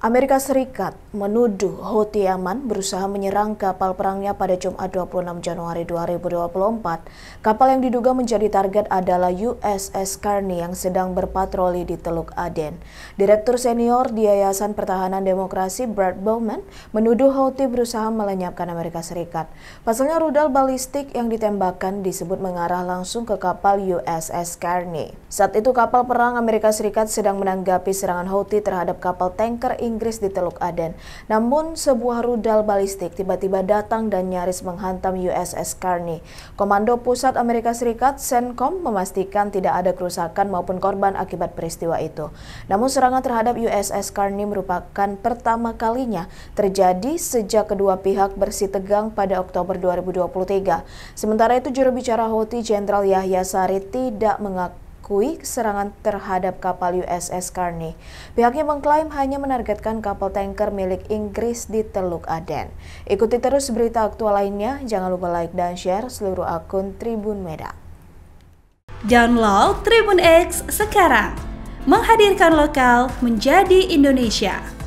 Amerika Serikat menuduh Houthi Yaman berusaha menyerang kapal perangnya pada Jumat 26 Januari 2024. Kapal yang diduga menjadi target adalah USS Kearney yang sedang berpatroli di Teluk Aden. Direktur senior di Yayasan Pertahanan Demokrasi Brad Bowman menuduh Houthi berusaha melenyapkan Amerika Serikat. Pasalnya rudal balistik yang ditembakkan disebut mengarah langsung ke kapal USS Kearney. Saat itu kapal perang Amerika Serikat sedang menanggapi serangan Houthi terhadap kapal tanker Inggris di Teluk Aden. Namun, sebuah rudal balistik tiba-tiba datang dan nyaris menghantam USS Carney. Komando Pusat Amerika Serikat, Sencom memastikan tidak ada kerusakan maupun korban akibat peristiwa itu. Namun, serangan terhadap USS Carney merupakan pertama kalinya terjadi sejak kedua pihak bersih tegang pada Oktober 2023. Sementara itu, juru bicara Houthi Jenderal Yahya Sari tidak mengaku mengakui serangan terhadap kapal USS Carney. Pihaknya mengklaim hanya menargetkan kapal tanker milik Inggris di Teluk Aden. Ikuti terus berita aktual lainnya. Jangan lupa like dan share seluruh akun Tribun Medan. Download Tribun X sekarang. Menghadirkan lokal menjadi Indonesia.